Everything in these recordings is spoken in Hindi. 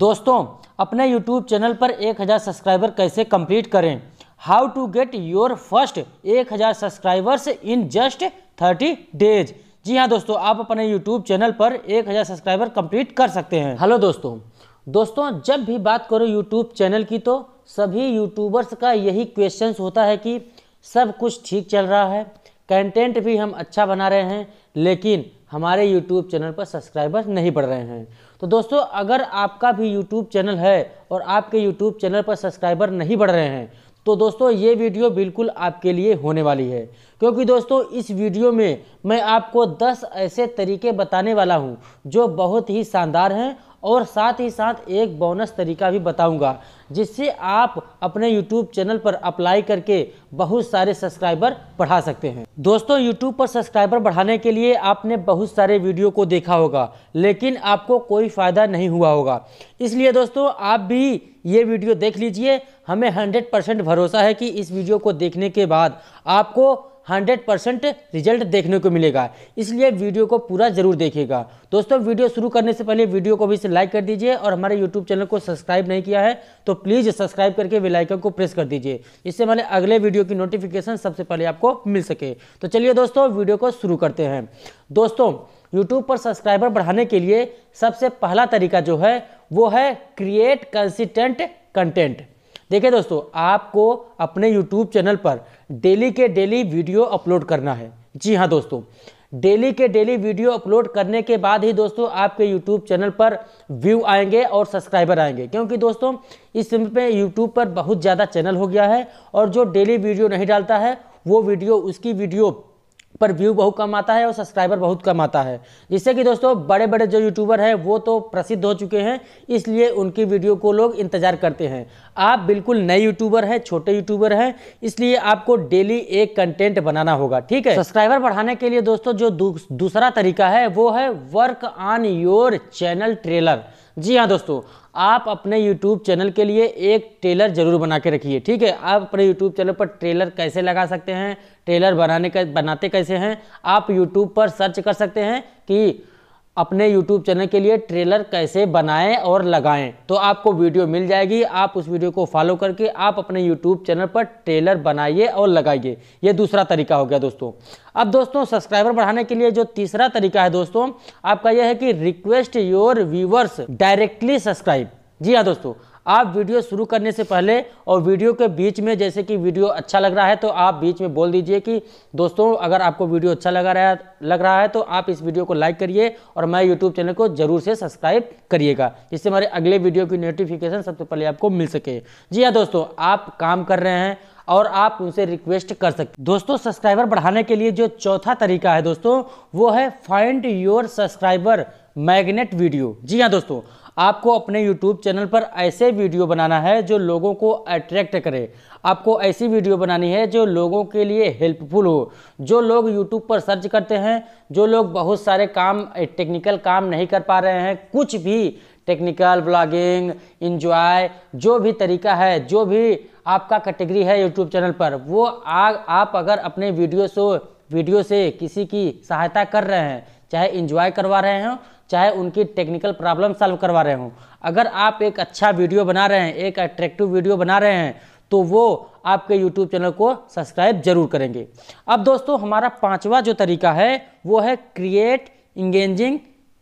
दोस्तों अपने YouTube चैनल पर 1000 सब्सक्राइबर कैसे कंप्लीट करें how to get your first 1000 subscribers in just 30 days जी हाँ दोस्तों आप अपने YouTube चैनल पर 1000 सब्सक्राइबर कंप्लीट कर सकते हैं हेलो दोस्तों दोस्तों जब भी बात करो YouTube चैनल की तो सभी यूट्यूबर्स का यही क्वेश्चन होता है कि सब कुछ ठीक चल रहा है कंटेंट भी हम अच्छा बना रहे हैं लेकिन हमारे यूट्यूब चैनल पर सब्सक्राइबर नहीं बढ़ रहे हैं तो दोस्तों अगर आपका भी यूट्यूब चैनल है और आपके यूट्यूब चैनल पर सब्सक्राइबर नहीं बढ़ रहे हैं तो दोस्तों ये वीडियो बिल्कुल आपके लिए होने वाली है क्योंकि दोस्तों इस वीडियो में मैं आपको 10 ऐसे तरीके बताने वाला हूँ जो बहुत ही शानदार हैं और साथ ही साथ एक बोनस तरीका भी बताऊंगा जिससे आप अपने यूट्यूब चैनल पर अप्लाई करके बहुत सारे सब्सक्राइबर बढ़ा सकते हैं दोस्तों यूट्यूब पर सब्सक्राइबर बढ़ाने के लिए आपने बहुत सारे वीडियो को देखा होगा लेकिन आपको कोई फ़ायदा नहीं हुआ होगा इसलिए दोस्तों आप भी ये वीडियो देख लीजिए हमें 100 परसेंट भरोसा है कि इस वीडियो को देखने के बाद आपको 100 परसेंट रिजल्ट देखने को मिलेगा इसलिए वीडियो को पूरा जरूर देखिएगा दोस्तों वीडियो शुरू करने से पहले वीडियो को भी लाइक कर दीजिए और हमारे यूट्यूब चैनल को सब्सक्राइब नहीं किया है तो प्लीज़ सब्सक्राइब करके वेलाइकन को प्रेस कर दीजिए इससे हमारे अगले वीडियो की नोटिफिकेशन सबसे पहले आपको मिल सके तो चलिए दोस्तों वीडियो को शुरू करते हैं दोस्तों यूट्यूब पर सब्सक्राइबर बढ़ाने के लिए सबसे पहला तरीका जो है वो है क्रिएट कंसिस्टेंट कंटेंट देखिए दोस्तों आपको अपने यूट्यूब चैनल पर डेली के डेली वीडियो अपलोड करना है जी हाँ दोस्तों डेली के डेली वीडियो अपलोड करने के बाद ही दोस्तों आपके यूट्यूब चैनल पर व्यू आएंगे और सब्सक्राइबर आएंगे क्योंकि दोस्तों इस समय पे यूट्यूब पर बहुत ज़्यादा चैनल हो गया है और जो डेली वीडियो नहीं डालता है वो वीडियो उसकी वीडियो पर व्यू बहुत कम आता है और सब्सक्राइबर बहुत कम आता है जिससे कि दोस्तों बड़े बड़े जो यूट्यूबर हैं वो तो प्रसिद्ध हो चुके हैं इसलिए उनकी वीडियो को लोग इंतज़ार करते हैं आप बिल्कुल नए यूट्यूबर हैं छोटे यूट्यूबर हैं इसलिए आपको डेली एक कंटेंट बनाना होगा ठीक है सब्सक्राइबर बढ़ाने के लिए दोस्तों जो दूसरा तरीका है वो है work on your channel trailer जी हाँ दोस्तों आप अपने YouTube चैनल के लिए एक ट्रेलर जरूर बना के रखिए ठीक है आप अपने YouTube चैनल पर ट्रेलर कैसे लगा सकते हैं ट्रेलर बनाने का बनाते कैसे हैं आप YouTube पर सर्च कर सकते हैं कि अपने YouTube चैनल के लिए ट्रेलर कैसे बनाएं और लगाएं तो आपको वीडियो मिल जाएगी आप उस वीडियो को फॉलो करके आप अपने YouTube चैनल पर ट्रेलर बनाइए और लगाइए ये दूसरा तरीका हो गया दोस्तों अब दोस्तों सब्सक्राइबर बढ़ाने के लिए जो तीसरा तरीका है दोस्तों आपका यह है कि request your viewers directly subscribe जी हाँ दोस्तों आप वीडियो शुरू करने से पहले और वीडियो के बीच में जैसे कि वीडियो अच्छा लग रहा है तो आप बीच में बोल दीजिए कि दोस्तों अगर आपको वीडियो अच्छा लगा रहा लग रहा है तो आप इस वीडियो को लाइक करिए और मैं यूट्यूब चैनल को जरूर से सब्सक्राइब करिएगा जिससे हमारे अगले वीडियो की नोटिफिकेशन सबसे पहले आपको मिल सके जी हाँ दोस्तों आप काम कर रहे हैं और आप उनसे रिक्वेस्ट कर सकते दोस्तों सब्सक्राइबर बढ़ाने के लिए जो चौथा तरीका है दोस्तों वो है find your subscriber magnet video जी हाँ दोस्तों आपको अपने यूट्यूब चैनल पर ऐसे वीडियो बनाना है जो लोगों को अट्रैक्ट करे आपको ऐसी वीडियो बनानी है जो लोगों के लिए हेल्पफुल हो जो लोग यूट्यूब पर सर्च करते हैं जो लोग बहुत सारे काम टेक्निकल काम नहीं कर पा रहे हैं कुछ भी टेक्निकल ब्लॉगिंग इंजॉय जो भी तरीका है जो भी आपका कैटेगरी है यूट्यूब चैनल पर वो आ, आप अगर अपने वीडियो से वीडियो से किसी की सहायता कर रहे हैं चाहे इंजॉय करवा रहे हों चाहे उनकी टेक्निकल प्रॉब्लम सॉल्व करवा रहे हों अगर आप एक अच्छा वीडियो बना रहे हैं एक अट्रैक्टिव वीडियो बना रहे हैं तो वो आपके यूट्यूब चैनल को सब्सक्राइब जरूर करेंगे अब दोस्तों हमारा पाँचवा जो तरीका है वो है क्रिएट इंगेजिंग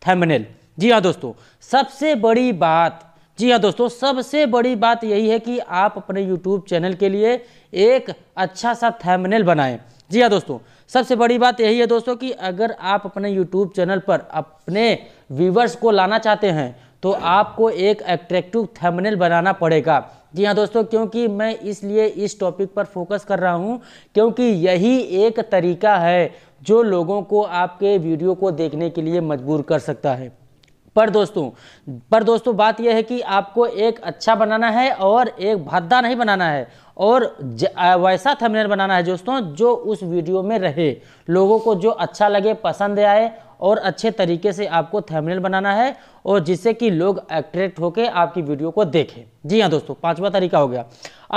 थेमनेल जी हाँ दोस्तों सबसे बड़ी बात जी हाँ दोस्तों सबसे बड़ी बात यही है कि आप अपने यूट्यूब चैनल के लिए एक अच्छा सा थैमनेल बनाएं जी हाँ दोस्तों सबसे बड़ी बात यही है दोस्तों कि अगर आप अपने YouTube चैनल पर अपने व्यूवर्स को लाना चाहते हैं तो आपको एक अट्रैक्टिव थंबनेल बनाना पड़ेगा जी हाँ दोस्तों क्योंकि मैं इसलिए इस टॉपिक पर फोकस कर रहा हूँ क्योंकि यही एक तरीका है जो लोगों को आपके वीडियो को देखने के लिए मजबूर कर सकता है पर दोस्तों पर दोस्तों बात यह है कि आपको एक अच्छा बनाना है और एक भद्दा नहीं बनाना है और वैसा थंबनेल बनाना है दोस्तों जो उस वीडियो में रहे लोगों को जो अच्छा लगे पसंद आए और अच्छे तरीके से आपको थंबनेल बनाना है और जिससे कि लोग अट्रैक्ट होकर आपकी वीडियो को देखें जी हाँ दोस्तों पांचवा तरीका हो गया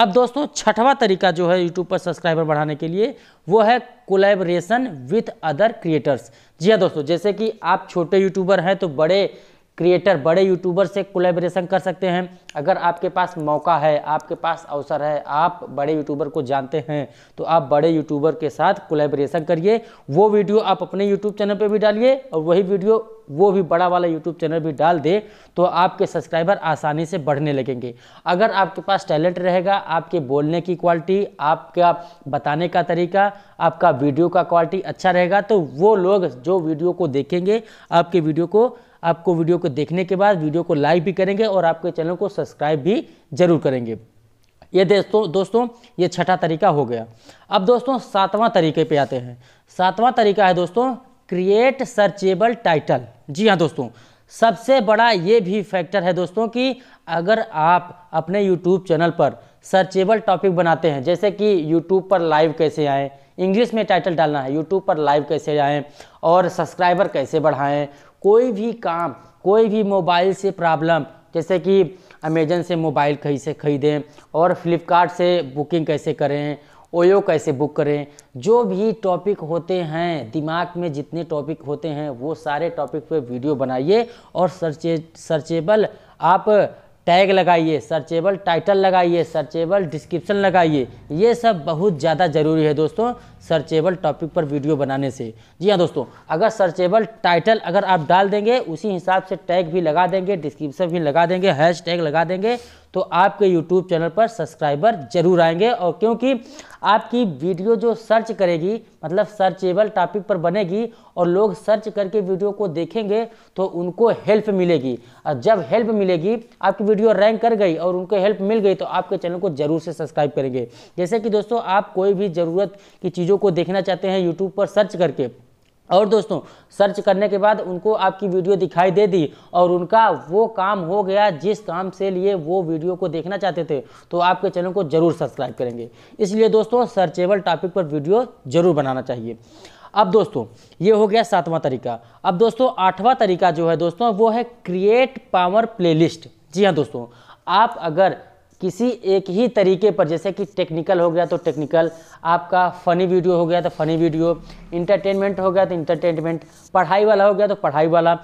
अब दोस्तों छठवां तरीका जो है यूट्यूब पर सब्सक्राइबर बढ़ाने के लिए वो है कोलेबरेशन विथ अदर क्रिएटर्स जी हाँ दोस्तों जैसे कि आप छोटे यूट्यूबर हैं तो बड़े क्रिएटर बड़े यूट्यूबर से कोलेब्रेशन कर सकते हैं अगर आपके पास मौका है आपके पास अवसर है आप बड़े यूट्यूबर को जानते हैं तो आप बड़े यूट्यूबर के साथ कोलेब्रेशन करिए वो वीडियो आप अपने यूट्यूब चैनल पे भी डालिए और वही वीडियो वो भी बड़ा वाला यूट्यूब चैनल भी डाल दे तो आपके सब्सक्राइबर आसानी से बढ़ने लगेंगे अगर आपके पास टैलेंट रहेगा आपके बोलने की क्वालिटी आपका बताने का तरीका आपका वीडियो का क्वालिटी अच्छा रहेगा तो वो लोग जो वीडियो को देखेंगे आपके वीडियो को आपको वीडियो को देखने के बाद वीडियो को लाइक भी करेंगे और आपके चैनल को सब्सक्राइब भी जरूर करेंगे ये दोस्तों दोस्तों ये छठा तरीका हो गया अब दोस्तों सातवां तरीके पे आते हैं सातवां तरीका है दोस्तों क्रिएट सर्चेबल टाइटल जी हाँ दोस्तों सबसे बड़ा ये भी फैक्टर है दोस्तों कि अगर आप अपने यूट्यूब चैनल पर सर्चेबल टॉपिक बनाते हैं जैसे कि यूट्यूब पर लाइव कैसे आएँ इंग्लिश में टाइटल डालना है यूट्यूब पर लाइव कैसे आएँ और सब्सक्राइबर कैसे बढ़ाएं कोई भी काम कोई भी मोबाइल से प्रॉब्लम जैसे कि अमेजन से मोबाइल कैसे खरीदें और फ्लिपकार्ट से बुकिंग कैसे करें ओयो कैसे बुक करें जो भी टॉपिक होते हैं दिमाग में जितने टॉपिक होते हैं वो सारे टॉपिक पे वीडियो बनाइए और सर्चे सर्चेबल आप टैग लगाइए सर्चेबल टाइटल लगाइए सर्चेबल डिस्क्रिप्शन लगाइए ये सब बहुत ज़्यादा ज़रूरी है दोस्तों सर्चेबल टॉपिक पर वीडियो बनाने से जी हाँ दोस्तों अगर सर्चेबल टाइटल अगर आप डाल देंगे उसी हिसाब से टैग भी लगा देंगे डिस्क्रिप्शन भी लगा देंगे हैश टैग लगा देंगे तो आपके यूट्यूब चैनल पर सब्सक्राइबर जरूर आएंगे और क्योंकि आपकी वीडियो जो सर्च करेगी मतलब सर्चेबल टॉपिक पर बनेगी और लोग सर्च करके वीडियो को देखेंगे तो उनको हेल्प मिलेगी और जब हेल्प मिलेगी आपकी वीडियो रैंक कर गई और उनको हेल्प मिल गई तो आपके चैनल को जरूर से सब्सक्राइब करेंगे जैसे कि दोस्तों आप कोई भी ज़रूरत की चीज़ों को देखना चाहते हैं यूट्यूब पर सर्च करके और दोस्तों सर्च करने के बाद उनको आपकी वीडियो दिखाई दे दी और उनका वो काम हो गया जिस काम से लिए वो वीडियो को देखना चाहते थे तो आपके चैनल को ज़रूर सब्सक्राइब करेंगे इसलिए दोस्तों सर्चेबल टॉपिक पर वीडियो ज़रूर बनाना चाहिए अब दोस्तों ये हो गया सातवां तरीका अब दोस्तों आठवां तरीका जो है दोस्तों वो है क्रिएट पावर प्लेलिस्ट जी हाँ दोस्तों आप अगर किसी एक ही तरीके पर जैसे कि टेक्निकल हो गया तो टेक्निकल आपका फ़नी वीडियो हो गया तो फ़नी वीडियो इंटरटेनमेंट हो गया तो इंटरटेनमेंट पढ़ाई वाला हो गया तो पढ़ाई वाला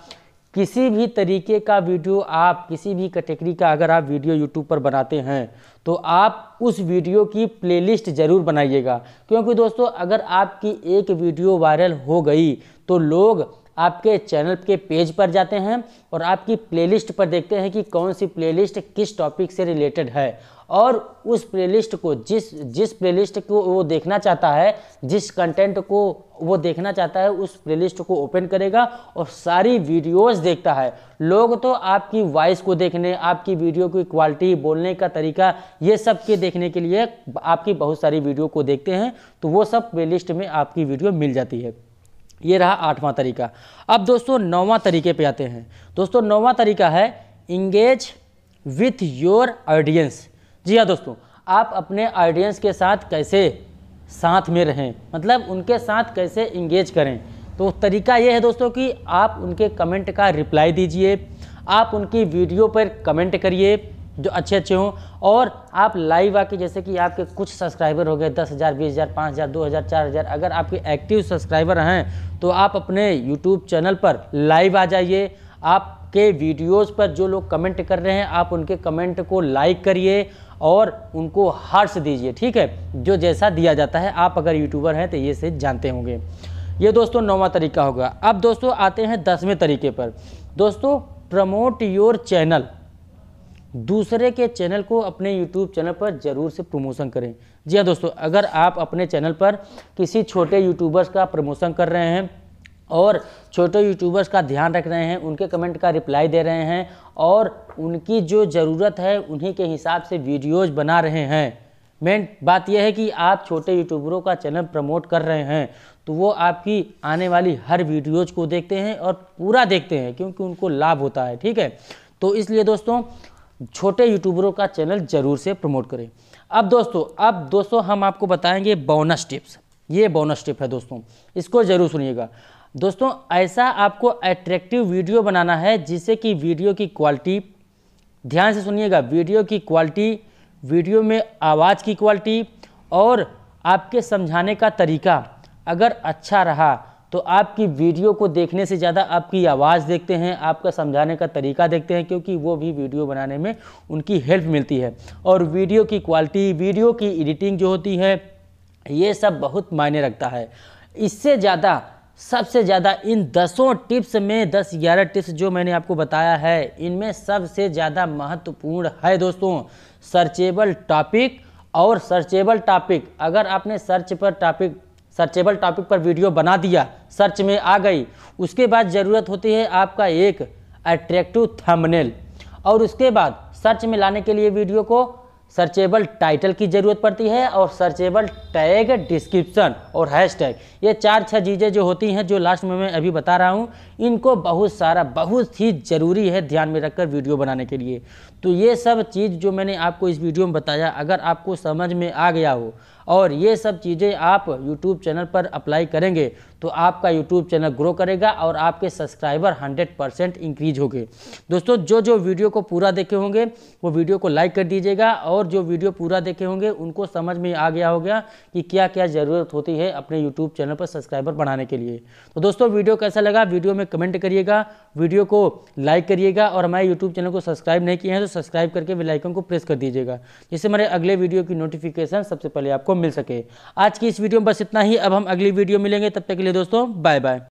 किसी भी तरीके का वीडियो आप किसी भी कैटेगरी का अगर आप वीडियो यूट्यूब पर बनाते हैं तो आप उस वीडियो की प्लेलिस्ट ज़रूर बनाइएगा क्योंकि दोस्तों अगर आपकी एक वीडियो वायरल हो गई तो लोग आपके चैनल के पेज पर जाते हैं और आपकी प्लेलिस्ट पर देखते हैं कि कौन सी प्लेलिस्ट किस टॉपिक से रिलेटेड है और उस प्लेलिस्ट को जिस जिस प्लेलिस्ट को वो देखना चाहता है जिस कंटेंट को वो देखना चाहता है उस प्लेलिस्ट को ओपन करेगा और सारी वीडियोस देखता है लोग तो आपकी वॉइस को देखने आपकी वीडियो की क्वालिटी बोलने का तरीका ये सब के देखने के लिए आपकी बहुत सारी वीडियो को देखते हैं तो वो सब प्ले में आपकी वीडियो मिल जाती है ये रहा आठवां तरीका अब दोस्तों नौवां तरीके पे आते हैं दोस्तों नौवां तरीका है इंगेज विथ योर ऑडियंस जी हाँ दोस्तों आप अपने ऑडियंस के साथ कैसे साथ में रहें मतलब उनके साथ कैसे इंगेज करें तो तरीका ये है दोस्तों कि आप उनके कमेंट का रिप्लाई दीजिए आप उनकी वीडियो पर कमेंट करिए जो अच्छे अच्छे हों और आप लाइव आके जैसे कि आपके कुछ सब्सक्राइबर हो गए दस हज़ार बीस हज़ार पाँच हज़ार दो हज़ार चार हज़ार अगर आपके एक्टिव सब्सक्राइबर हैं तो आप अपने यूट्यूब चैनल पर लाइव आ जाइए आपके वीडियोस पर जो लोग कमेंट कर रहे हैं आप उनके कमेंट को लाइक करिए और उनको हार्ट्स दीजिए ठीक है जो जैसा दिया जाता है आप अगर यूट्यूबर हैं तो ये से जानते होंगे ये दोस्तों नौवा तरीका होगा अब दोस्तों आते हैं दसवें तरीके पर दोस्तों प्रमोट योर चैनल दूसरे के चैनल को अपने यूट्यूब चैनल पर ज़रूर से प्रमोशन करें जी हाँ दोस्तों अगर आप अपने चैनल पर किसी छोटे यूट्यूबर्स का प्रमोशन कर रहे हैं और छोटे यूट्यूबर्स का ध्यान रख रहे हैं उनके कमेंट का रिप्लाई दे रहे हैं और उनकी जो ज़रूरत है उन्हीं के हिसाब से वीडियोज़ बना रहे हैं मेन बात यह है कि आप छोटे यूट्यूबरों का चैनल प्रमोट कर रहे हैं तो वो आपकी आने वाली हर वीडियोज़ को देखते हैं और पूरा देखते हैं क्योंकि उनको लाभ होता है ठीक है तो इसलिए दोस्तों छोटे यूट्यूबरों का चैनल जरूर से प्रमोट करें अब दोस्तों अब दोस्तों हम आपको बताएंगे बोनस टिप्स ये बोनस टिप है दोस्तों इसको ज़रूर सुनिएगा दोस्तों ऐसा आपको अट्रैक्टिव वीडियो बनाना है जिससे कि वीडियो की क्वालिटी ध्यान से सुनिएगा वीडियो की क्वालिटी वीडियो में आवाज़ की क्वालिटी और आपके समझाने का तरीका अगर अच्छा रहा तो आपकी वीडियो को देखने से ज़्यादा आपकी आवाज़ देखते हैं आपका समझाने का तरीका देखते हैं क्योंकि वो भी वीडियो बनाने में उनकी हेल्प मिलती है और वीडियो की क्वालिटी वीडियो की एडिटिंग जो होती है ये सब बहुत मायने रखता है इससे ज़्यादा सबसे ज़्यादा इन दसों टिप्स में दस ग्यारह टिप्स जो मैंने आपको बताया है इनमें सबसे ज़्यादा महत्वपूर्ण है दोस्तों सर्चेबल टॉपिक और सर्चेबल टॉपिक अगर आपने सर्च पर टॉपिक सर्चेबल टॉपिक पर वीडियो बना दिया सर्च में आ गई उसके बाद ज़रूरत होती है आपका एक अट्रैक्टिव थंबनेल और उसके बाद सर्च में लाने के लिए वीडियो को सर्चेबल टाइटल की ज़रूरत पड़ती है और सर्चेबल टैग डिस्क्रिप्शन और हैशटैग ये चार छह चीज़ें जो होती हैं जो लास्ट में मैं अभी बता रहा हूँ इनको बहुत सारा बहुत ही ज़रूरी है ध्यान में रखकर वीडियो बनाने के लिए तो ये सब चीज़ जो मैंने आपको इस वीडियो में बताया अगर आपको समझ में आ गया हो और ये सब चीज़ें आप यूट्यूब चैनल पर अप्लाई करेंगे तो आपका यूट्यूब चैनल ग्रो करेगा और आपके सब्सक्राइबर 100 परसेंट इंक्रीज हो गए दोस्तों जो जो वीडियो को पूरा देखे होंगे वो वीडियो को लाइक कर दीजिएगा और जो वीडियो पूरा देखे होंगे उनको समझ में आ गया होगा कि क्या क्या ज़रूरत होती है अपने यूट्यूब चैनल पर सब्सक्राइबर बढ़ाने के लिए तो दोस्तों वीडियो कैसा लगा वीडियो में कमेंट करिएगा वीडियो को लाइक करिएगा और हमारे यूट्यूब चैनल को सब्सक्राइब नहीं किए हैं तो सब्सक्राइब करके बेलाइकन को प्रेस कर दीजिएगा जिससे हमारे अगले वीडियो की नोटिफिकेशन सबसे पहले आपको मिल सके आज की इस वीडियो में बस इतना ही अब हम अगली वीडियो मिलेंगे तब तक के लिए दोस्तों बाय बाय